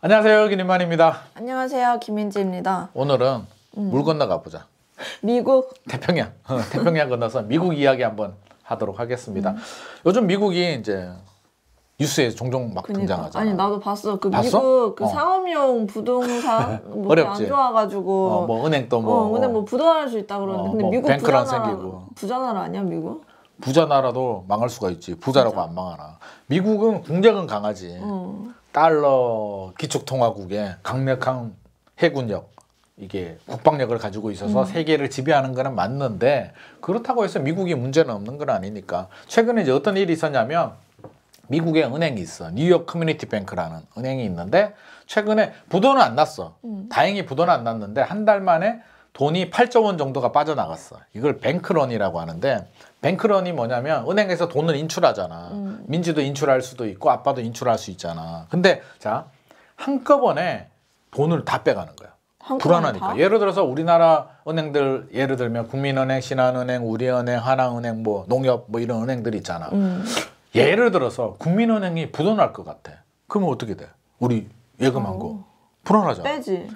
안녕하세요 김인만입니다. 안녕하세요 김민지입니다. 오늘은 음. 물 건너 가보자. 미국. 태평양. 태평양 건너서 미국 이야기 한번 하도록 하겠습니다. 음. 요즘 미국이 이제 뉴스에 종종 막 그러니까. 등장하잖아. 아니 나도 봤어. 그 봤어? 미국 그 어. 상업용 부동산 뭐 어렵지. 안 좋아가지고. 어, 뭐 은행 또 어, 뭐. 어, 은행 뭐 부도날 수 있다 그러는데 어, 근데 뭐 미국 부자 나라 부자 나라 아니야 미국? 부자 나라도 망할 수가 있지. 부자라고 안 망하나. 미국은 공작은 강하지. 어. 달러 기축통화국의 강력한 해군력 이게 국방력을 가지고 있어서 음. 세계를 지배하는 거는 맞는데 그렇다고 해서 미국이 문제는 없는 건 아니니까 최근에 이제 어떤 일이 있었냐면 미국의 은행이 있어 뉴욕 커뮤니티 뱅크라는 은행이 있는데 최근에 부도는 안 났어 음. 다행히 부도는 안 났는데 한 달 만에 돈이 8조 원 정도가 빠져나갔어 이걸 뱅크런이라고 하는데 뱅크런이 뭐냐면 은행에서 돈을 인출하잖아. 음. 민지도 인출할 수도 있고 아빠도 인출할 수 있잖아. 근데 자 한꺼번에 돈을 다 빼가는 거야. 불안하니까. 다? 예를 들어서 우리나라 은행들 예를 들면 국민은행, 신한은행, 우리은행, 하나은행, 뭐 농협 뭐 이런 은행들 있잖아. 음. 예를 들어서 국민은행이 부도날 것 같아. 그러면 어떻게 돼? 우리 예금한 거 어. 불안하잖아. 빼지.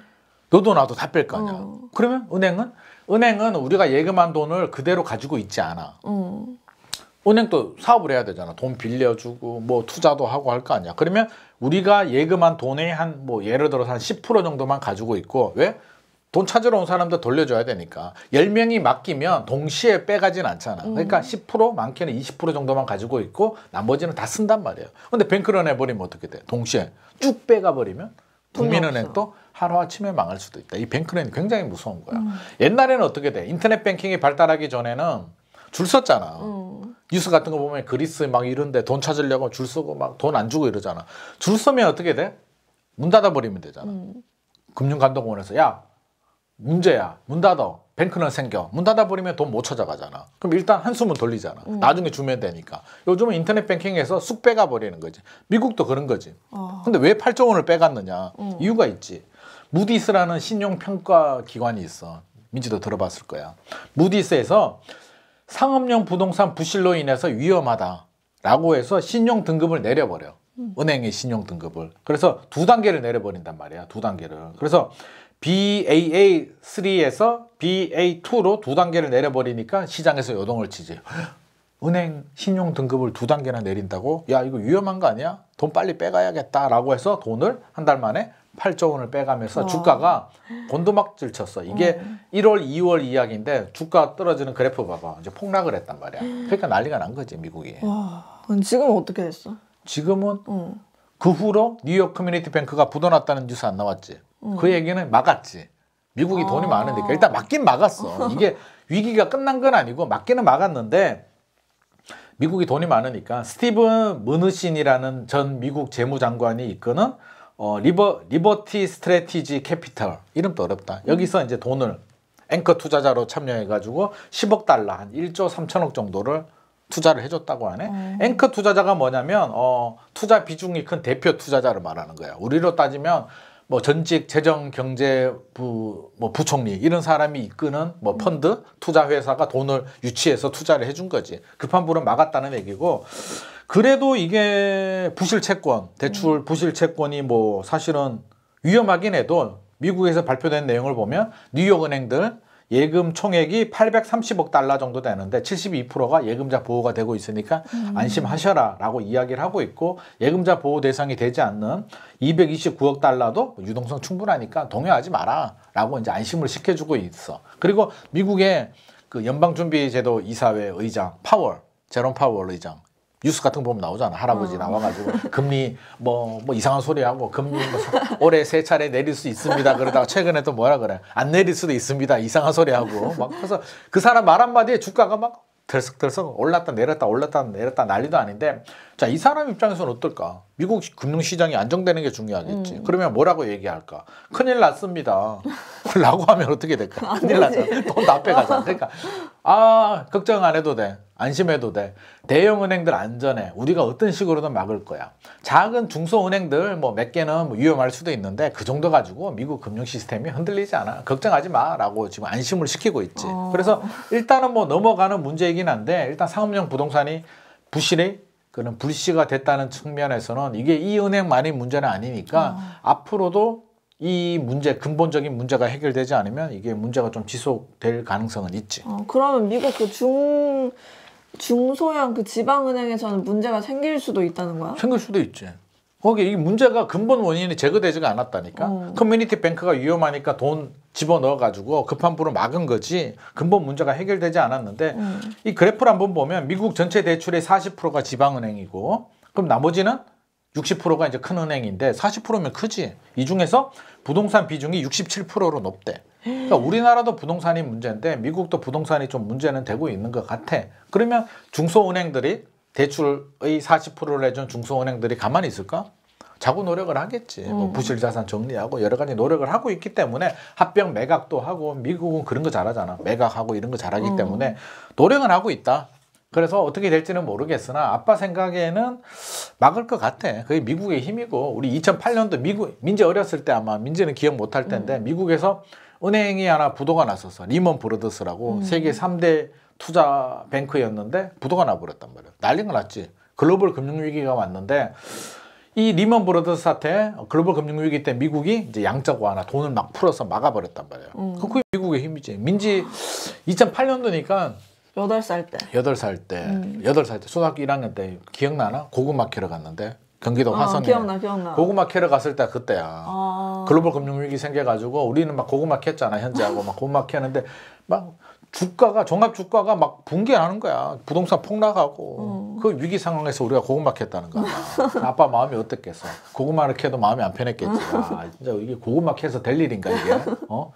너도 나도 다 뺄 거 아니야. 어. 그러면 은행은 은행은 우리가 예금한 돈을 그대로 가지고 있지 않아. 음. 은행도 사업을 해야 되잖아. 돈 빌려주고 뭐 투자도 하고 할 거 아니야. 그러면 우리가 예금한 돈의 한 뭐 예를 들어서 한 10% 정도만 가지고 있고 왜? 돈 찾으러 온 사람들 돌려줘야 되니까 10명이 맡기면 동시에 빼가진 않잖아 음. 그러니까 10% 많게는 20% 정도만 가지고 있고 나머지는 다 쓴단 말이에요 근데 뱅크런 해버리면 어떻게 돼? 동시에 쭉 빼가버리면 국민은행 또 하루 아침에 망할 수도 있다. 이 뱅크는 굉장히 무서운 거야. 음. 옛날에는 어떻게 돼? 인터넷 뱅킹이 발달하기 전에는 줄 섰잖아. 음. 뉴스 같은 거 보면 그리스 막 이런데 돈 찾으려고 줄 서고 막 돈 안 주고 이러잖아. 줄 서면 어떻게 돼? 문 닫아버리면 되잖아. 음. 금융감독원에서 야 문제야 문 닫아 뱅크는 생겨 문 닫아버리면 돈 못 찾아가잖아 그럼 일단 한숨은 돌리잖아 음. 나중에 주면 되니까 요즘은 인터넷 뱅킹에서 쑥 빼가 버리는 거지 미국도 그런 거지 어. 근데 왜 8조 원을 빼갔느냐 음. 이유가 있지 무디스라는 신용평가 기관이 있어. 민지도 들어봤을 거야. 무디스에서 상업용 부동산 부실로 인해서 위험하다라고 해서 신용 등급을 내려버려. 음. 은행의 신용 등급을. 그래서 두 단계를 내려버린단 말이야. 두 단계를. 그래서 BAA3에서 BA2로 두 단계를 내려버리니까 시장에서 요동을 치지. 은행 신용 등급을 두 단계나 내린다고? 야 이거 위험한 거 아니야? 돈 빨리 빼가야겠다라고 해서 돈을 한 달 만에 8조 원을 빼가면서 와. 주가가 곤두막질 쳤어. 이게 음. 어. 1월, 2월 이야기인데 주가 떨어지는 그래프 봐봐. 이제 폭락을 했단 말이야. 그러니까 난리가 난 거지 미국이. 와, 그럼 지금 은 어떻게 됐어? 지금은 음. 그 후로 뉴욕 커뮤니티 뱅크가 부도났다는 뉴스 안 나왔지. 음. 그 얘기는 막았지. 미국이 아. 돈이 많으니까 그러니까 일단 막긴 막았어. 이게 위기가 끝난 건 아니고 막기는 막았는데 미국이 돈이 많으니까 스티븐 무느신이라는 전 미국 재무장관이 이끄는 어, 리버, 리버티 스트레티지 캐피탈 이름도 어렵다. 여기서 이제 돈을 앵커 투자자로 참여해가지고 10억 달러 한 1조 3천억 정도를 투자를 해줬다고 하네. 음. 앵커 투자자가 뭐냐면 어, 투자 비중이 큰 대표 투자자를 말하는 거야. 우리로 따지면 뭐 전직 재정경제부 뭐 부총리 이런 사람이 이끄는 뭐 음. 펀드 투자 회사가 돈을 유치해서 투자를 해준 거지 급한 불은 막았다는 얘기고 그래도 이게 부실 채권 대출 음. 부실 채권이 뭐 사실은 위험하긴 해도 미국에서 발표된 내용을 보면 뉴욕 은행들 예금 총액이 830억 달러 정도 되는데 72%가 예금자 보호가 되고 있으니까 음. 안심하셔라 라고 이야기를 하고 있고 예금자 보호 대상이 되지 않는 229억 달러도 유동성 충분하니까 동요하지 마라 라고 이제 안심을 시켜주고 있어. 그리고 미국의 그 연방준비제도 이사회 의장 파월 제롬 파월 의장 뉴스 같은 거 보면 나오잖아. 할아버지 어. 나와가지고 금리 뭐, 뭐 이상한 소리하고 금리 뭐 올해 세 차례 내릴 수 있습니다. 그러다가 최근에 또 뭐라 그래. 안 내릴 수도 있습니다. 이상한 소리하고 막 그래서 그 사람 말 한마디에 주가가 막들썩들썩 올랐다 내렸다 올랐다 내렸다 난리도 아닌데 자 이 사람 입장에서는 어떨까 미국 금융시장이 안정되는 게 중요하겠지 음. 그러면 뭐라고 얘기할까 큰일 났습니다 먹으려고 하면 어떻게 될까? 아, 큰일 나잖 돈다 빼가잖아. 그러니까 아 걱정 안 해도 돼. 안심해도 돼. 대형 은행들 안전해. 우리가 어떤 식으로든 막을 거야. 작은 중소 은행들 뭐 몇 개는 뭐 위험할 수도 있는데 그 정도 가지고 미국 금융 시스템이 흔들리지 않아. 걱정하지 마라고 지금 안심을 시키고 있지. 어... 그래서 일단은 뭐 넘어가는 문제이긴 한데 일단 상업용 부동산이 부실이 그런 불씨가 됐다는 측면에서는 이게 이 은행만이 문제는 아니니까 어... 앞으로도 이 문제 근본적인 문제가 해결되지 않으면 이게 문제가 좀 지속될 가능성은 있지. 어, 그러면 미국 그 중 중소형 그 지방은행에서는 문제가 생길 수도 있다는 거야? 생길 수도 있지. 거기 이 문제가 근본 원인이 제거되지가 않았다니까. 어. 커뮤니티 뱅크가 위험하니까 돈 집어 넣어가지고 급한 불을 막은 거지 근본 문제가 해결되지 않았는데 음. 이 그래프를 한번 보면 미국 전체 대출의 40%가 지방은행이고 그럼 나머지는 60%가 이제 큰 은행인데 40%면 크지. 이 중에서 부동산 비중이 67%로 높대. 그러니까 우리나라도 부동산이 문제인데 미국도 부동산이 좀 문제는 되고 있는 것 같아. 그러면 중소은행들이 대출의 40%를 해준 중소은행들이 가만히 있을까? 자구 노력을 하겠지. 뭐 음. 뭐 부실 자산 정리하고 여러 가지 노력을 하고 있기 때문에 합병 매각도 하고 미국은 그런 거 잘하잖아. 매각하고 이런 거 잘하기 음. 때문에 노력은 하고 있다. 그래서 어떻게 될지는 모르겠으나 아빠 생각에는 막을 것 같아. 그게 미국의 힘이고 우리 2008년도 미국 민재 어렸을 때 아마 민재는 기억 못할 텐데 음. 미국에서 은행이 하나 부도가 났었어. 리먼 브러더스라고 음. 세계 3대 투자 뱅크였는데 부도가 나버렸단 말이야. 난리가 났지. 글로벌 금융위기가 왔는데 이 리먼 브러더스 사태 글로벌 금융위기 때 미국이 이제 양자고 하나 돈을 막 풀어서 막아버렸단 말이에요. 음. 그, 그게 미국의 힘이지. 민지 2008년도니까 여덟 살 때. 여덟 살 때. 음. 여덟 살 때. 초등학교 1학년 때 기억나나? 고구마 캐러 갔는데. 경기도 아, 화성에 기억나, 기억나. 고구마 캐러 갔을 때 그때야. 어... 글로벌 금융 위기 생겨 가지고 우리는 막 고구마 캐잖아 현재하고막 고구마 캐는데 막 주가가 종합 주가가 막 붕괴하는 거야. 부동산 폭락하고 음. 어. 그 위기 상황에서 우리가 고구마 캤다는 거야. 아빠 마음이 어땠겠어? 고구마를 캐도 마음이 안 편했겠지. 아, 진짜 이게 고구마 캐서 될 일인가 이게? 어?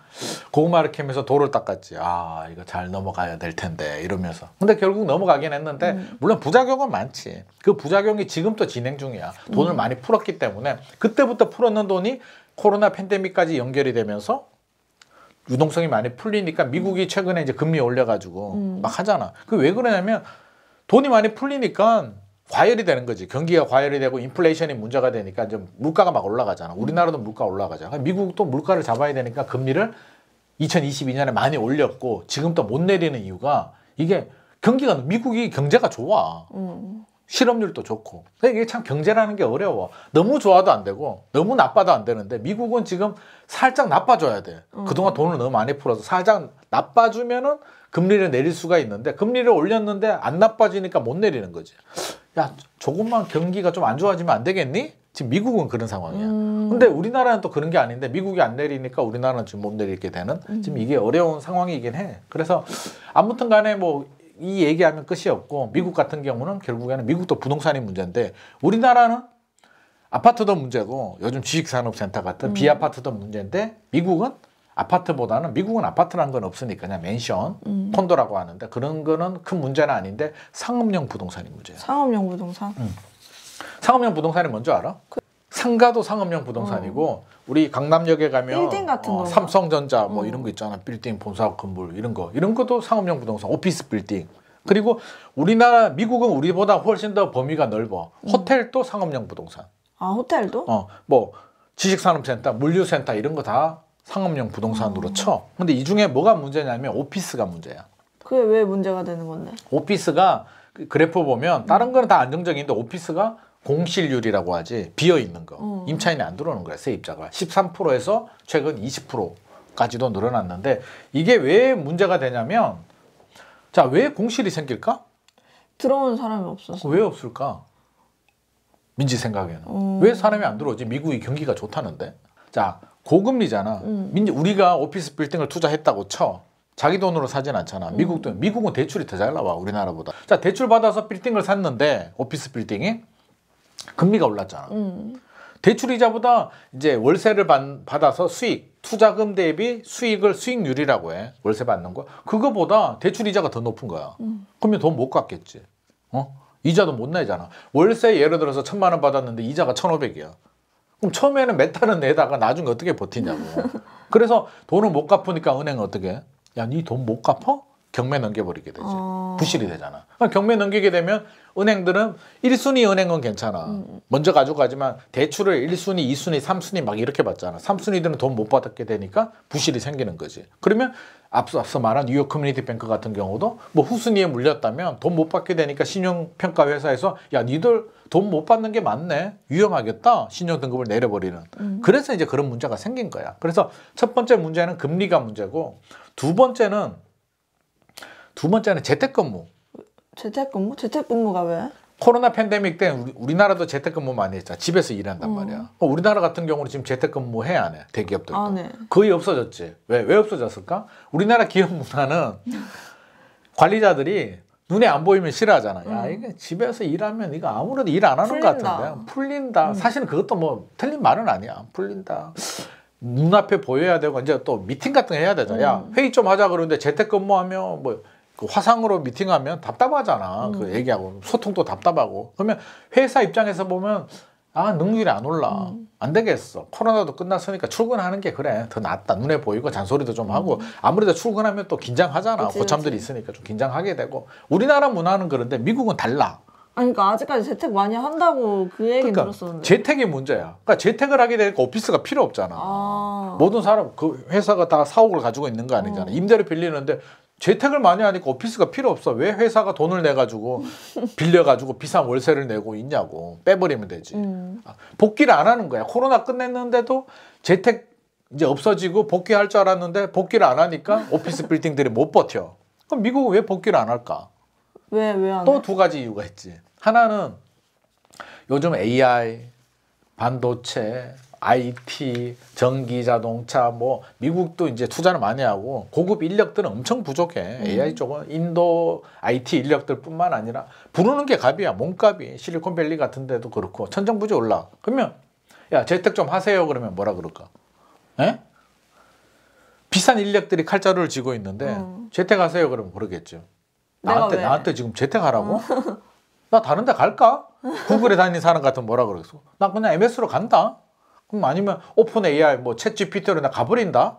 고구마를 캐면서 돌을 닦았지. 아, 이거 잘 넘어가야 될 텐데 이러면서. 근데 결국 넘어가긴 했는데 음. 물론 부작용은 많지. 그 부작용이 지금도 진행 중이야. 돈을 음. 많이 풀었기 때문에 그때부터 풀었는 돈이 코로나 팬데믹까지 연결이 되면서 유동성이 많이 풀리니까 미국이 최근에 이제 금리 올려가지고 음. 막 하잖아. 그 왜 그러냐면 돈이 많이 풀리니까 과열이 되는 거지. 경기가 과열이 되고 인플레이션이 문제가 되니까 좀 물가가 막 올라가잖아. 음. 우리나라도 물가 올라가잖아. 그러니까 미국도 물가를 잡아야 되니까 금리를 2022년에 많이 올렸고 지금 또못 내리는 이유가 이게 경기가 미국이 경제가 좋아. 음. 실업률도 좋고 그러니까 이게 참 경제라는 게 어려워 너무 좋아도 안 되고 너무 나빠도 안 되는데 미국은 지금 살짝 나빠줘야 돼 음. 그동안 돈을 너무 많이 풀어서 살짝 나빠주면은 금리를 내릴 수가 있는데 금리를 올렸는데 안 나빠지니까 못 내리는 거지 야 조금만 경기가 좀 안 좋아지면 안 되겠니 지금 미국은 그런 상황이야 음. 근데 우리나라는 또 그런 게 아닌데 미국이 안 내리니까 우리나라는 지금 못 내리게 되는 음. 지금 이게 어려운 상황이긴 해 그래서 아무튼 간에 뭐이 얘기하면 끝이 없고 미국 같은 경우는 결국에는 미국도 부동산이 문제인데 우리나라는 아파트도 문제고 요즘 지식산업센터 같은 음. 비아파트도 문제인데 미국은 아파트보다는 미국은 아파트라는건 없으니까 그냥 맨션, 음. 콘도라고 하는데 그런 거는 큰 문제는 아닌데 상업용 부동산이 문제야. 상업용 부동산? 응. 음. 상업용 부동산이 뭔지 알아? 그... 상가도 상업용 부동산이고 어. 우리 강남역에 가면 빌딩 같은 어, 삼성전자 뭐 음. 이런 거 있잖아 빌딩 본사 건물 이런 거 이런 것도 상업용 부동산 오피스 빌딩 그리고 우리나라 미국은 우리보다 훨씬 더 범위가 넓어 음. 호텔도 상업용 부동산 아 호텔도 어뭐 지식산업센터 물류센터 이런 거 다 상업용 부동산으로 음. 쳐 근데 이 중에 뭐가 문제냐면 오피스가 문제야 그게 왜 문제가 되는 건데 오피스가 그 그래프 보면 다른 거는 음. 다 안정적인데 오피스가 공실률이라고 하지 비어 있는 거 어. 임차인이 안 들어오는 거야 세입자가 13%에서 최근 20%까지도 늘어났는데 이게 왜 문제가 되냐면 자 왜 공실이 생길까? 들어오는 사람이 없어서 왜 없을까? 민지 생각에는 어. 왜 사람이 안 들어오지? 미국이 경기가 좋다는데 자 고금리잖아. 음. 민지 우리가 오피스 빌딩을 투자했다고 쳐. 자기 돈으로 사진 않잖아. 음. 미국도 음. 미국은 대출이 더 잘 나와 우리나라보다. 자 대출 받아서 빌딩을 샀는데 오피스 빌딩이 금리가 올랐잖아. 음. 대출 이자보다 이제 월세를 받, 받아서 수익, 투자금 대비 수익을 수익률이라고 해. 월세 받는 거. 그거보다 대출 이자가 더 높은 거야. 음. 그러면 돈 못 갚겠지. 어? 이자도 못 내잖아. 월세 예를 들어서 천만 원 받았는데 이자가 천오백이야. 그럼 처음에는 메타는 내다가 나중에 어떻게 버티냐고. 그래서 돈을 못 갚으니까 은행은 어떻게 해? 야, 니 돈 못 갚아? 경매 넘겨버리게 되지. 어... 부실이 되잖아. 그럼 그러니까 경매 넘기게 되면 은행들은 1순위 은행은 괜찮아. 음. 먼저 가져가지만 대출을 1순위, 2순위, 3순위 막 이렇게 받잖아. 3순위들은 돈 못받게 되니까 부실이 생기는 거지. 그러면 앞서, 앞서 말한 뉴욕 커뮤니티 뱅크 같은 경우도 뭐 후순위에 물렸다면 돈 못 받게 되니까 신용평가 회사에서 야, 니들 돈 못 받는 게 맞네. 위험하겠다. 신용등급을 내려버리는. 음. 그래서 이제 그런 문제가 생긴 거야. 그래서 첫 번째 문제는 금리가 문제고 두 번째는 두 번째는 재택근무. 재택근무? 재택근무가 왜? 코로나 팬데믹 때 우리, 우리나라도 재택근무 많이 했잖아. 집에서 일한단 음. 말이야. 어, 우리나라 같은 경우는 지금 재택근무 해 안 해? 대기업들도. 아, 네. 거의 없어졌지. 왜? 왜 없어졌을까? 우리나라 기업 문화는 관리자들이 눈에 안 보이면 싫어하잖아. 음. 야, 이게 집에서 일하면 이거 아무래도 일 안 하는 풀린다. 것 같은데. 풀린다. 음. 사실은 그것도 뭐 틀린 말은 아니야. 풀린다. 눈앞에 보여야 되고 이제 또 미팅 같은 거 해야 되잖아. 야, 음. 회의 좀 하자 그러는데 재택근무하면 뭐그 화상으로 미팅하면 답답하잖아. 음. 그 얘기하고 소통도 답답하고. 그러면 회사 입장에서 보면 아 능률이 안 올라 음. 안 되겠어 코로나도 끝났으니까 출근하는 게 그래 더 낫다 눈에 보이고 잔소리도 좀 하고 음. 아무래도 출근하면 또 긴장하잖아 그치, 고참들이 그치. 있으니까 좀 긴장하게 되고 우리나라 문화는 그런데 미국은 달라 아니 그러니까 아직까지 재택 많이 한다고 그 얘기 그러니까 들었었는데 재택이 문제야 그러니까 재택을 하게 되니까 오피스가 필요 없잖아 아. 모든 사람 그 회사가 다 사옥을 가지고 있는 거 아니잖아 어. 임대를 빌리는데 재택을 많이 하니까 오피스가 필요 없어. 왜 회사가 돈을 내가지고 빌려가지고 비싼 월세를 내고 있냐고 빼버리면 되지. 음. 아, 복귀를 안 하는 거야. 코로나 끝냈는데도 재택 이제 없어지고 복귀할 줄 알았는데 복귀를 안 하니까 오피스 빌딩들이 못 버텨. 그럼 미국은 왜 복귀를 안 할까? 왜왜 안? 또두 가지 이유가 있지. 하나는 요즘 AI, 반도체, IT, 전기 자동차 뭐 미국도 이제 투자를 많이 하고 고급 인력들은 엄청 부족해. 음. AI 쪽은 인도 IT 인력들뿐만 아니라 부르는 게 갑이야. 몸값이 실리콘밸리 같은 데도 그렇고 천정부지 올라. 그러면 야, 재택 좀 하세요. 그러면 뭐라 그럴까? 에? 비싼 인력들이 칼자루를 쥐고 있는데 음. 재택하세요 그러면 그러겠죠. 나한테 나한테 지금 재택하라고? 음. 나 다른 데 갈까? 구글에 다니는 사람 같은 뭐라 그랬어? 나 그냥 MS로 간다. 그럼 아니면 오픈 AI 뭐챗 GPT로 나 가버린다?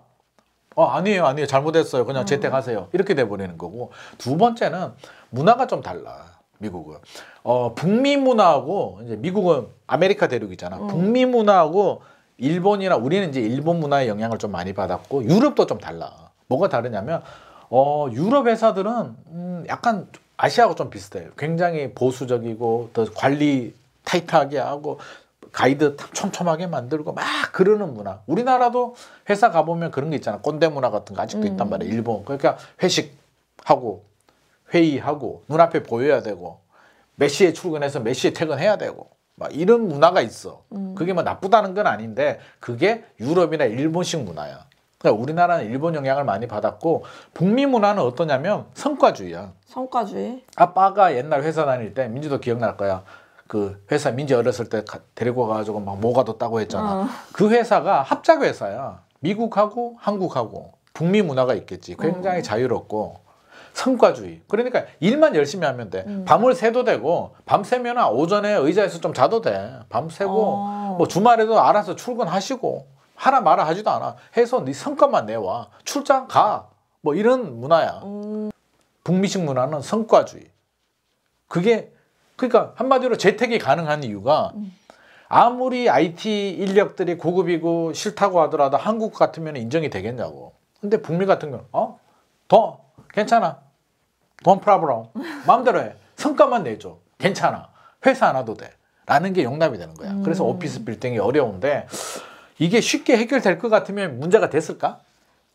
어, 아니에요, 아니에요. 잘못했어요. 그냥 음. 재택하세요. 이렇게 돼버리는 거고. 두 번째는 문화가 좀 달라. 미국은. 어, 북미 문화하고, 이제 미국은 아메리카 대륙이잖아. 음. 북미 문화하고 일본이나 우리는 이제 일본 문화의 영향을 좀 많이 받았고, 유럽도 좀 달라. 뭐가 다르냐면, 어, 유럽 회사들은, 음, 약간 아시아하고 좀 비슷해요. 굉장히 보수적이고, 더 관리 타이트하게 하고, 가이드 촘촘하게 만들고 막 그러는 문화. 우리나라도 회사 가보면 그런 게 있잖아. 꼰대 문화 같은 거 아직도 음. 있단 말이야. 일본. 그러니까 회식하고 회의하고 눈앞에 보여야 되고 몇 시에 출근해서 몇 시에 퇴근해야 되고 막 이런 문화가 있어. 음. 그게 뭐 나쁘다는 건 아닌데 그게 유럽이나 일본식 문화야. 그러니까 우리나라는 일본 영향을 많이 받았고 북미 문화는 어떠냐면 성과주의야. 성과주의. 아빠가 옛날 회사 다닐 때 민주도 기억날 거야. 그 회사 민지 어렸을 때 가, 데리고 가가지고 막 모가도 따고 했잖아. 어. 그 회사가 합작 회사야. 미국하고 한국하고 북미 문화가 있겠지. 굉장히 어. 자유롭고 성과주의. 그러니까 일만 열심히 하면 돼. 음. 밤을 새도 되고 밤 새면 오전에 의자에서 좀 자도 돼. 밤 새고 어. 뭐 주말에도 알아서 출근하시고 하나 마라 하지도 않아. 해서 네 성과만 내와. 출장 가. 뭐 이런 문화야. 음. 북미식 문화는 성과주의. 그게 그러니까 한마디로 재택이 가능한 이유가 아무리 IT 인력들이 고급이고 싫다고 하더라도 한국 같으면 인정이 되겠냐고. 근데 북미 같은 경우 어? 더 괜찮아. 돈 프라브럼. 마음대로 해. 성과만 내줘. 괜찮아. 회사 안 와도 돼. 라는 게 용납이 되는 거야. 그래서 음. 오피스 빌딩이 어려운데 이게 쉽게 해결될 것 같으면 문제가 됐을까?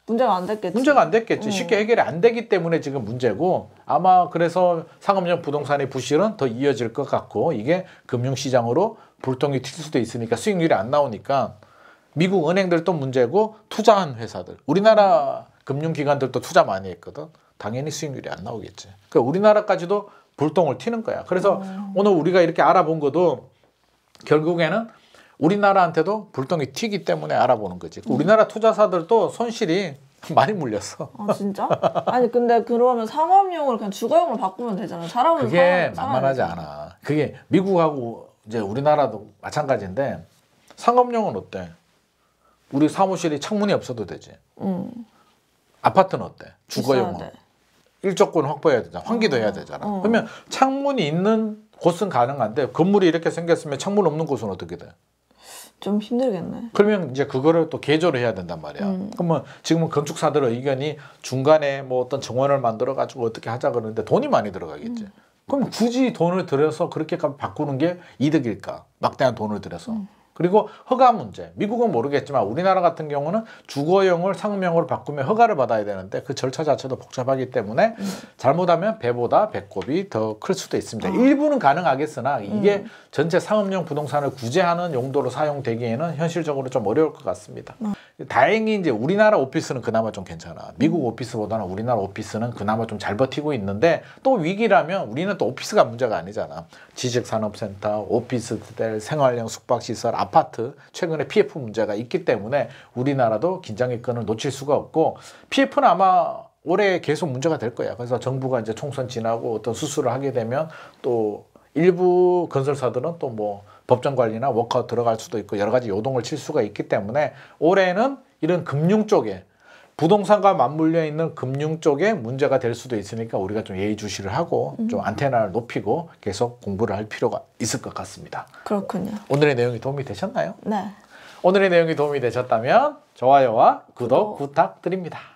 문제가 안 됐겠지. 문제가 안 됐겠지. 음. 쉽게 해결이 안 되기 때문에 지금 문제고 아마 그래서 상업용 부동산의 부실은 더 이어질 것 같고 이게 금융시장으로 불똥이 튈 수도 있으니까 수익률이 안 나오니까 미국 은행들도 문제고 투자한 회사들 우리나라 금융기관들도 투자 많이 했거든. 당연히 수익률이 안 나오겠지. 그 우리나라까지도 불똥을 튀는 거야. 그래서 음. 오늘 우리가 이렇게 알아본 것도 결국에는 우리나라한테도 불똥이 튀기 때문에 알아보는 거지. 음. 우리나라 투자사들도 손실이 많이 물렸어. 아 진짜? 아니 근데 그러면 상업용을 그냥 주거용으로 바꾸면 되잖아. 사람은 그게 사람, 만만하지 지 않아. 그게 미국하고 이제 우리나라도 마찬가지인데 상업용은 어때? 우리 사무실이 창문이 없어도 되지. 음. 아파트는 어때? 주거용은 일조권 확보해야 되잖아. 환기도 어. 해야 되잖아. 어. 그러면 창문이 있는 곳은 가능한데 건물이 이렇게 생겼으면 창문 없는 곳은 어떻게 돼? 좀 힘들겠네. 그러면 이제 그거를 또 개조를 해야 된단 말이야. 음. 그러면 지금은 건축사들 의견이 의 중간에 뭐 어떤 정원을 만들어 가지고 어떻게 하자 그러는데 돈이 많이 들어가겠지. 음. 그럼 굳이 돈을 들여서 그렇게까지 바꾸는 게 이득일까? 막대한 돈을 들여서. 음. 그리고 허가 문제. 미국은 모르겠지만 우리나라 같은 경우는 주거용을 상명으로 바꾸면 허가를 받아야 되는데 그 절차 자체도 복잡하기 때문에 음. 잘못하면 배보다 배꼽이 더 클 수도 있습니다. 어. 일부는 가능하겠으나 이게 음. 전체 상업용 부동산을 구제하는 용도로 사용되기에는 현실적으로 좀 어려울 것 같습니다. 어. 다행히 이제 우리나라 오피스는 그나마 좀 괜찮아. 미국 음. 오피스보다는 우리나라 오피스는 그나마 좀 잘 버티고 있는데 또 위기라면 우리는 또 오피스가 문제가 아니잖아. 지식산업센터, 오피스텔, 생활형 숙박시설, 아파트 최근에 PF 문제가 있기 때문에 우리나라도 긴장의 끈을 놓칠 수가 없고 PF는 아마 올해 계속 문제가 될 거야. 그래서 정부가 이제 총선 지나고 어떤 수술을 하게 되면 또 일부 건설사들은 또뭐 법정 관리나 워크아웃 들어갈 수도 있고 여러 가지 요동을 칠 수가 있기 때문에 올해는 이런 금융 쪽에 부동산과 맞물려 있는 금융 쪽에 문제가 될 수도 있으니까 우리가 좀 예의주시를 하고 좀 음. 안테나를 높이고 계속 공부를 할 필요가 있을 것 같습니다. 그렇군요. 오늘의 내용이 도움이 되셨나요? 네. 오늘의 내용이 도움이 되셨다면 좋아요와 구독 부탁드립니다.